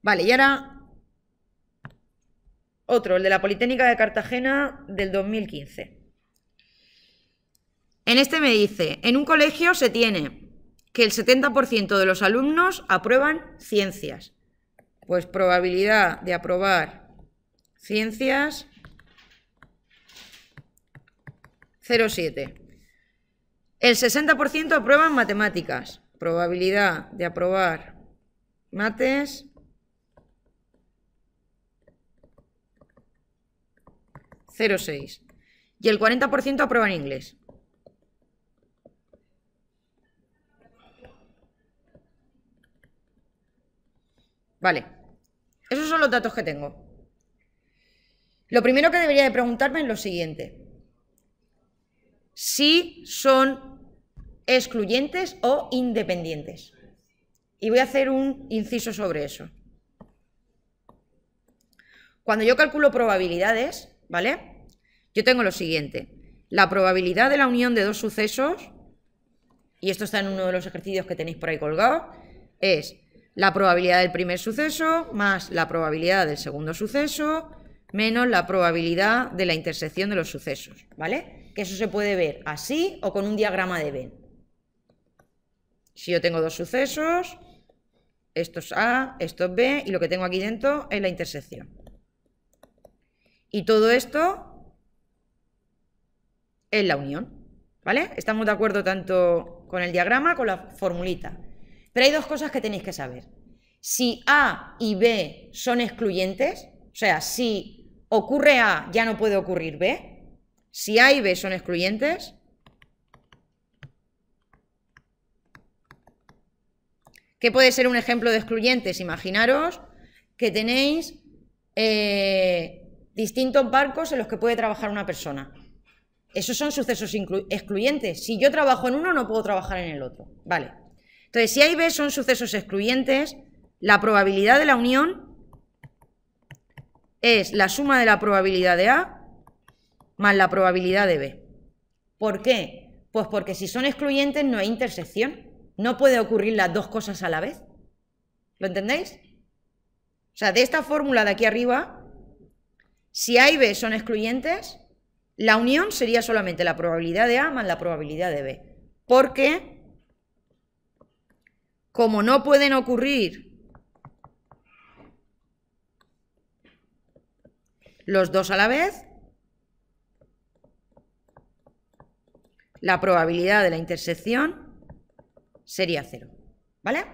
Vale, y ahora otro, el de la Politécnica de Cartagena del 2015. En este me dice, en un colegio se tiene que el 70% de los alumnos aprueban ciencias. Pues probabilidad de aprobar Ciencias 07. El 60% aprueban matemáticas. Probabilidad de aprobar mates ...0,6... Y el 40% aprueba en inglés. Vale. Esos son los datos que tengo. Lo primero que debería de preguntarme es lo siguiente. Si son excluyentes o independientes. Y voy a hacer un inciso sobre eso. Cuando yo calculo probabilidades, ¿vale? Yo tengo lo siguiente. La probabilidad de la unión de dos sucesos, y esto está en uno de los ejercicios que tenéis por ahí colgado, es la probabilidad del primer suceso más la probabilidad del segundo suceso menos la probabilidad de la intersección de los sucesos, ¿vale? Que eso se puede ver así o con un diagrama de B. Si yo tengo dos sucesos, esto es A, esto es B, y lo que tengo aquí dentro es la intersección. Y todo esto es la unión, ¿vale? Estamos de acuerdo tanto con el diagrama, con la formulita. Pero hay dos cosas que tenéis que saber. Si A y B son excluyentes, o sea, si ocurre A, ya no puede ocurrir B. Si A y B son excluyentes, ¿qué puede ser un ejemplo de excluyentes? Imaginaros que tenéis eh, distintos barcos en los que puede trabajar una persona. Esos son sucesos excluyentes. Si yo trabajo en uno, no puedo trabajar en el otro. Vale. Entonces, si A y B son sucesos excluyentes, la probabilidad de la unión es la suma de la probabilidad de A más la probabilidad de B. ¿Por qué? Pues porque si son excluyentes no hay intersección. No puede ocurrir las dos cosas a la vez. ¿Lo entendéis? O sea, de esta fórmula de aquí arriba, si A y B son excluyentes, la unión sería solamente la probabilidad de A más la probabilidad de B. Porque, como no pueden ocurrir los dos a la vez, la probabilidad de la intersección sería cero. ¿Vale?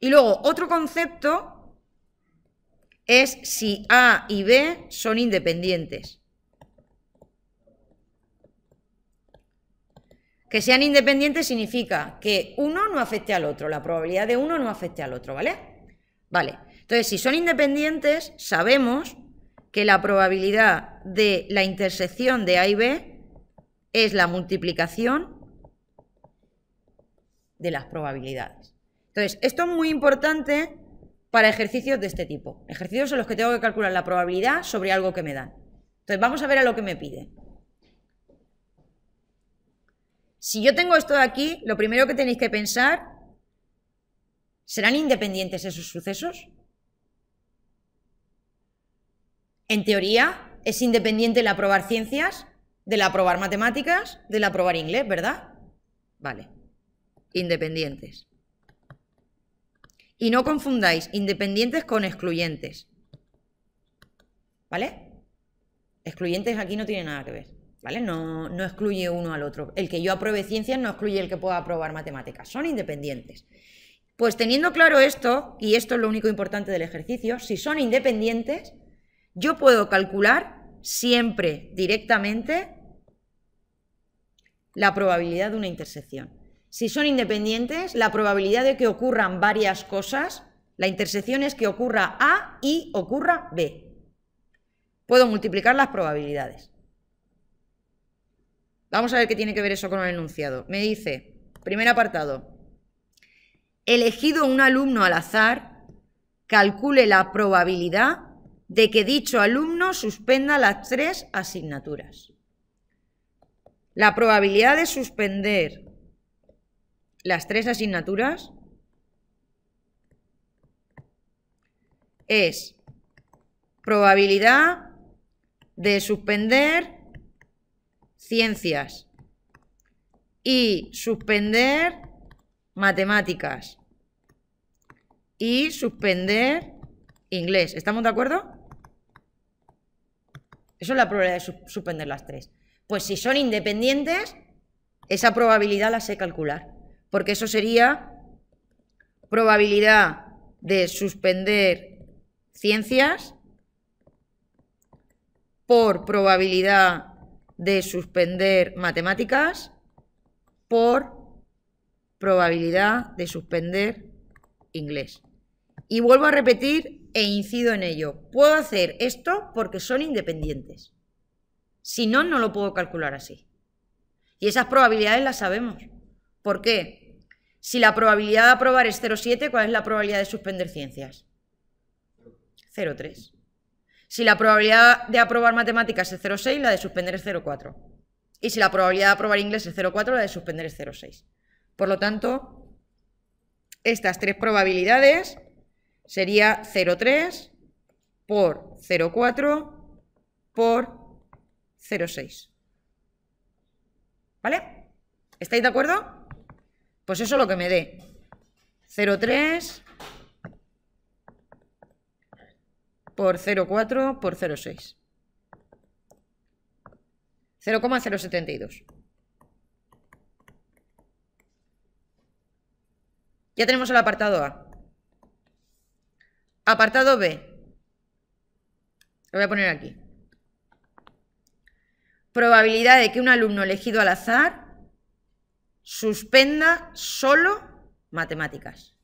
Y luego otro concepto es si A y B son independientes. Que sean independientes significa que uno no afecte al otro, la probabilidad de uno no afecte al otro, ¿vale? Vale. Entonces, si son independientes, sabemos que la probabilidad de la intersección de A y B es la multiplicación de las probabilidades. Entonces, esto es muy importante para ejercicios de este tipo, ejercicios en los que tengo que calcular la probabilidad sobre algo que me dan. Entonces, vamos a ver a lo que me pide. Si yo tengo esto de aquí, lo primero que tenéis que pensar, ¿serán independientes esos sucesos? en teoría, es independiente el aprobar ciencias del aprobar matemáticas, del aprobar inglés, ¿verdad? Vale. Independientes. Y no confundáis independientes con excluyentes. ¿Vale? Excluyentes aquí no tiene nada que ver. ¿Vale? No, no excluye uno al otro. El que yo apruebe ciencias no excluye el que pueda aprobar matemáticas. Son independientes. Pues teniendo claro esto, y esto es lo único importante del ejercicio, si son independientes, yo puedo calcular siempre directamente la probabilidad de una intersección. Si son independientes, la probabilidad de que ocurran varias cosas, la intersección es que ocurra A y ocurra B. Puedo multiplicar las probabilidades. Vamos a ver qué tiene que ver eso con el enunciado. Me dice, primer apartado, elegido un alumno al azar, calcule la probabilidad de que dicho alumno suspenda las tres asignaturas. La probabilidad de suspender las tres asignaturas es probabilidad de suspender ciencias y suspender matemáticas y suspender inglés. ¿Estamos de acuerdo? Eso es la probabilidad de suspender las tres. Pues si son independientes, esa probabilidad la sé calcular, porque eso sería probabilidad de suspender ciencias por probabilidad de suspender matemáticas por probabilidad de suspender inglés. Y vuelvo a repetir e incido en ello. Puedo hacer esto porque son independientes. Si no, no lo puedo calcular así. Y esas probabilidades las sabemos. ¿Por qué? Si la probabilidad de aprobar es 0,7, ¿cuál es la probabilidad de suspender ciencias? 0,3. Si la probabilidad de aprobar matemáticas es 0,6, la de suspender es 0,4. Y si la probabilidad de aprobar inglés es 0,4, la de suspender es 0,6. Por lo tanto, estas tres probabilidades Sería 0,3 por 0,4 por 0,6. ¿Vale? ¿Estáis de acuerdo? Pues eso es lo que me dé. 0,3 por 0,4 por 0,6. 0,072. Ya tenemos el apartado A. Apartado B. Lo voy a poner aquí. Probabilidad de que un alumno elegido al azar suspenda solo matemáticas.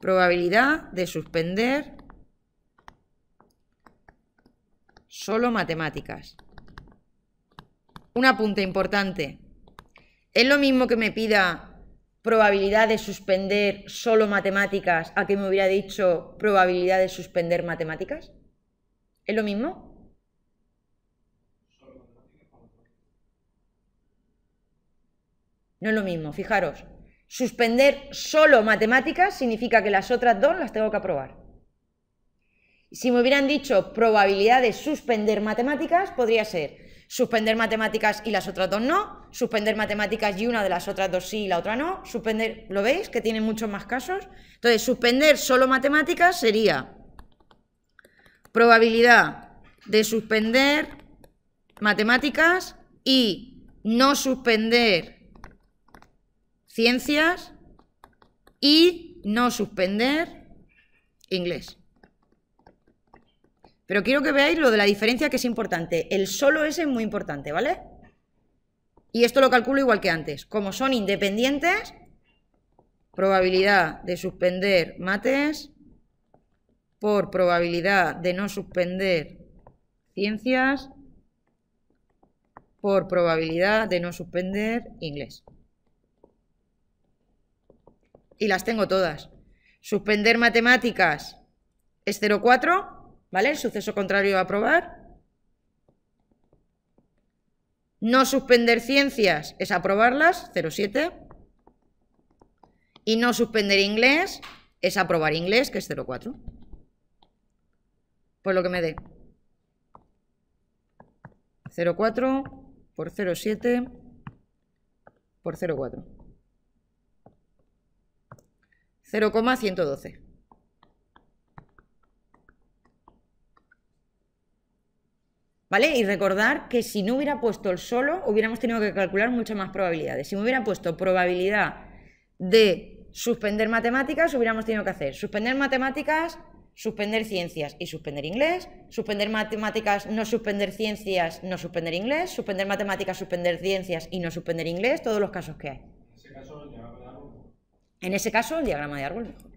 Probabilidad de suspender solo matemáticas. Un apunte importante. Es lo mismo que me pida probabilidad de suspender solo matemáticas a que me hubiera dicho probabilidad de suspender matemáticas? ¿Es lo mismo? No es lo mismo, fijaros. Suspender solo matemáticas significa que las otras dos las tengo que aprobar. Si me hubieran dicho probabilidad de suspender matemáticas, podría ser suspender matemáticas y las otras dos no, suspender matemáticas y una de las otras dos sí y la otra no, suspender, ¿lo veis? Que tiene muchos más casos. Entonces, suspender solo matemáticas sería probabilidad de suspender matemáticas y no suspender ciencias y no suspender inglés. Pero quiero que veáis lo de la diferencia que es importante. El solo ese es muy importante, ¿vale? Y esto lo calculo igual que antes. Como son independientes, probabilidad de suspender mates por probabilidad de no suspender ciencias por probabilidad de no suspender inglés. Y las tengo todas. Suspender matemáticas es 0,4 ¿Vale? El suceso contrario a aprobar. No suspender ciencias es aprobarlas, 07. Y no suspender inglés es aprobar inglés, que es 04. Pues lo que me dé. 04 por 07 por 04. 0,112. ¿Vale? Y recordar que si no hubiera puesto el solo, hubiéramos tenido que calcular muchas más probabilidades. Si me hubiera puesto probabilidad de suspender matemáticas, hubiéramos tenido que hacer suspender matemáticas, suspender ciencias y suspender inglés, suspender matemáticas, no suspender ciencias, no suspender inglés, suspender matemáticas, suspender ciencias y no suspender inglés, todos los casos que hay. En ese caso, el diagrama de árbol. En ese caso, el diagrama de árbol mejor.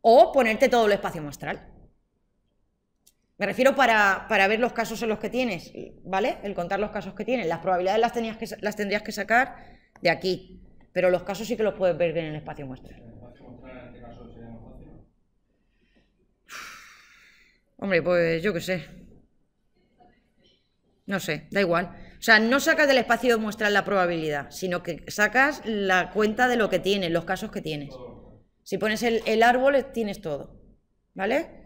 O ponerte todo el espacio muestral. Me refiero para, ver los casos en los que tienes, ¿vale? El contar los casos que tienes. Las probabilidades las, tenías que, las tendrías que sacar de aquí, pero los casos sí que los puedes ver bien en el espacio muestra. Hombre, pues yo qué sé. No sé, da igual. O sea, no sacas del espacio muestra la probabilidad, sino que sacas la cuenta de lo que tienes, los casos que tienes. Si pones el, el árbol, tienes todo. ¿Vale?